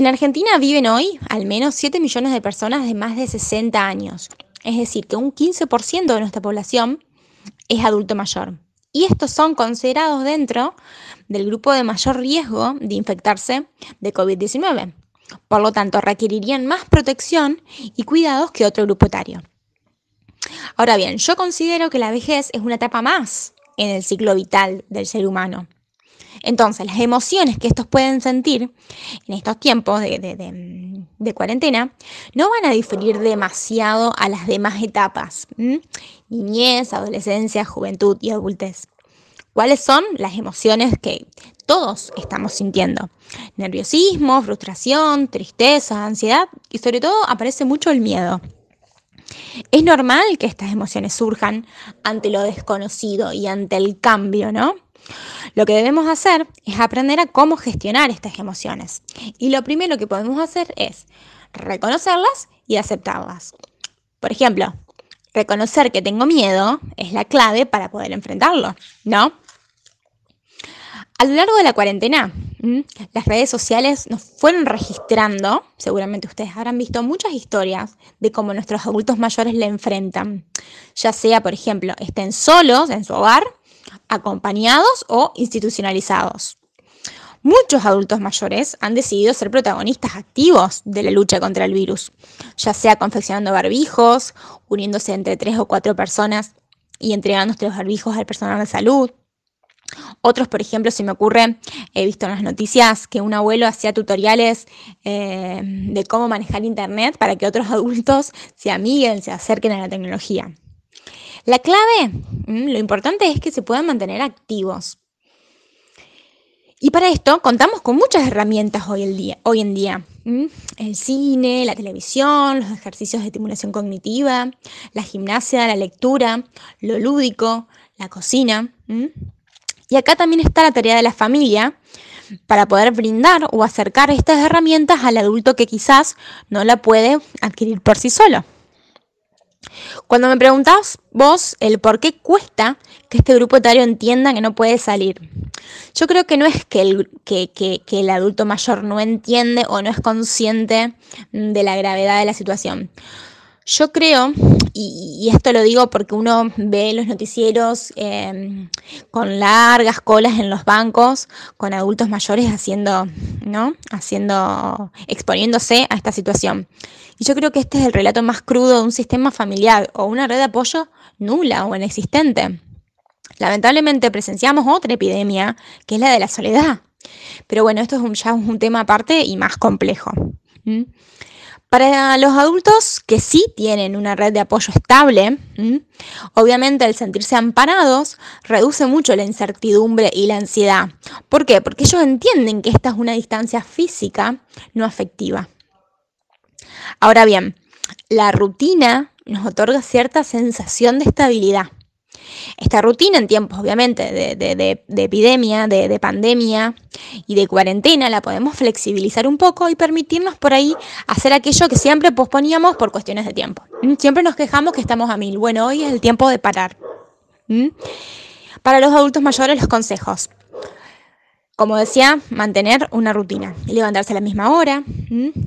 En Argentina viven hoy al menos 7 millones de personas de más de 60 años, es decir, que un 15% de nuestra población es adulto mayor. Y estos son considerados dentro del grupo de mayor riesgo de infectarse de COVID-19. Por lo tanto, requerirían más protección y cuidados que otro grupo etario. Ahora bien, yo considero que la vejez es una etapa más en el ciclo vital del ser humano entonces, las emociones que estos pueden sentir en estos tiempos de, cuarentena no van a diferir demasiado a las demás etapas, niñez, adolescencia, juventud y adultez. ¿Cuáles son las emociones que todos estamos sintiendo? Nerviosismo, frustración, tristeza, ansiedad y sobre todo aparece mucho el miedo. Es normal que estas emociones surjan ante lo desconocido y ante el cambio, ¿no? Lo que debemos hacer es aprender a cómo gestionar estas emociones. Y lo primero que podemos hacer es reconocerlas y aceptarlas. Por ejemplo, reconocer que tengo miedo es la clave para poder enfrentarlo, ¿no? A lo largo de la cuarentena, las redes sociales nos fueron registrando, seguramente ustedes habrán visto muchas historias de cómo nuestros adultos mayores le enfrentan, ya sea, por ejemplo, estén solos en su hogar acompañados o institucionalizados. Muchos adultos mayores han decidido ser protagonistas activos de la lucha contra el virus, ya sea confeccionando barbijos, uniéndose entre tres o cuatro personas y entregando estos barbijos al personal de salud. Otros, por ejemplo, si me ocurre, he visto en las noticias que un abuelo hacía tutoriales eh, de cómo manejar Internet para que otros adultos se amiguen, se acerquen a la tecnología. La clave, mm, lo importante es que se puedan mantener activos. Y para esto contamos con muchas herramientas hoy, el día, hoy en día. Mm, el cine, la televisión, los ejercicios de estimulación cognitiva, la gimnasia, la lectura, lo lúdico, la cocina. Mm. Y acá también está la tarea de la familia para poder brindar o acercar estas herramientas al adulto que quizás no la puede adquirir por sí solo. Cuando me preguntás vos el por qué cuesta que este grupo etario entienda que no puede salir, yo creo que no es que el, que el adulto mayor no entiende o no es consciente de la gravedad de la situación. Yo creo, y, esto lo digo porque uno ve los noticieros em, con largas colas en los bancos, con adultos mayores haciendo, ¿no? Haciendo, exponiéndose a esta situación. Y yo creo que este es el relato más crudo de un sistema familiar o una red de apoyo nula o inexistente. Lamentablemente presenciamos otra epidemia, que es la de la soledad. Pero bueno, esto es ya un tema aparte y más complejo. ¿Mm? Para los adultos que sí tienen una red de apoyo estable, obviamente el sentirse amparados reduce mucho la incertidumbre y la ansiedad. ¿Por qué? Porque ellos entienden que esta es una distancia física, no afectiva. Ahora bien, la rutina nos otorga cierta sensación de estabilidad. Esta rutina en tiempos, obviamente, de, epidemia, de, pandemia y de cuarentena, la podemos flexibilizar un poco y permitirnos por ahí hacer aquello que siempre posponíamos por cuestiones de tiempo. ¿Mm? Siempre nos quejamos que estamos a mil. Bueno, hoy es el tiempo de parar. ¿Mm? Para los adultos mayores, los consejos. Como decía, mantener una rutina, levantarse a la misma hora,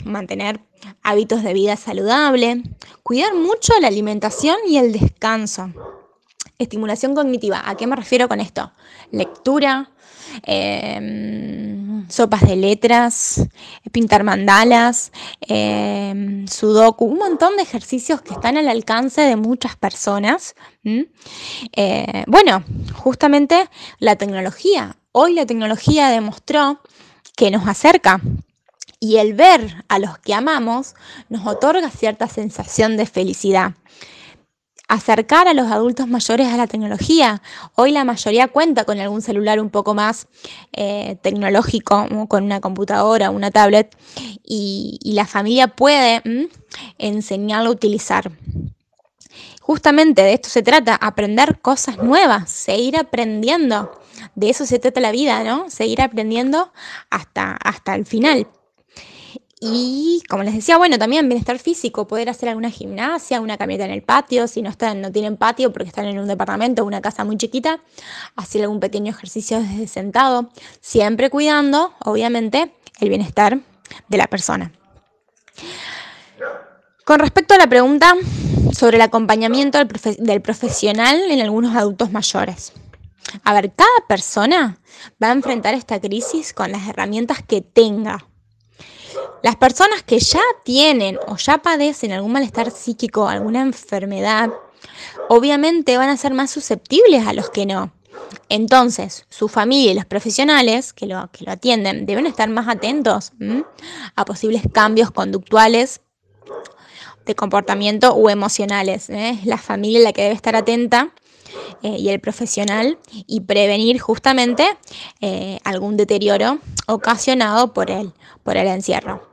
mantener hábitos de vida saludable, cuidar mucho la alimentación y el descanso. Estimulación cognitiva, ¿a qué me refiero con esto? Lectura, em, sopas de letras, pintar mandalas, em, sudoku, un montón de ejercicios que están al alcance de muchas personas. Eh, bueno, justamente la tecnología. Hoy la tecnología demostró que nos acerca, y el ver a los que amamos nos otorga cierta sensación de felicidad acercar a los adultos mayores a la tecnología. Hoy la mayoría cuenta con algún celular un poco más eh, tecnológico, con una computadora, una tablet, y, la familia puede enseñarlo a utilizar. Justamente de esto se trata, aprender cosas nuevas, seguir aprendiendo. De eso se trata la vida, ¿no? Seguir aprendiendo hasta, hasta el final. Y como les decía, bueno, también bienestar físico, poder hacer alguna gimnasia, una camioneta en el patio, si no están, no tienen patio porque están en un departamento o una casa muy chiquita, hacer algún pequeño ejercicio desde sentado, siempre cuidando, obviamente, el bienestar de la persona. Con respecto a la pregunta sobre el acompañamiento del profesional en algunos adultos mayores. A ver, cada persona va a enfrentar esta crisis con las herramientas que tenga las personas que ya tienen o ya padecen algún malestar psíquico, alguna enfermedad, obviamente van a ser más susceptibles a los que no. Entonces, su familia y los profesionales que lo, atienden deben estar más atentos a posibles cambios conductuales de comportamiento o emocionales. ¿eh? Es la familia la que debe estar atenta eh, y el profesional y prevenir justamente eh, algún deterioro ocasionado por él, por el encierro.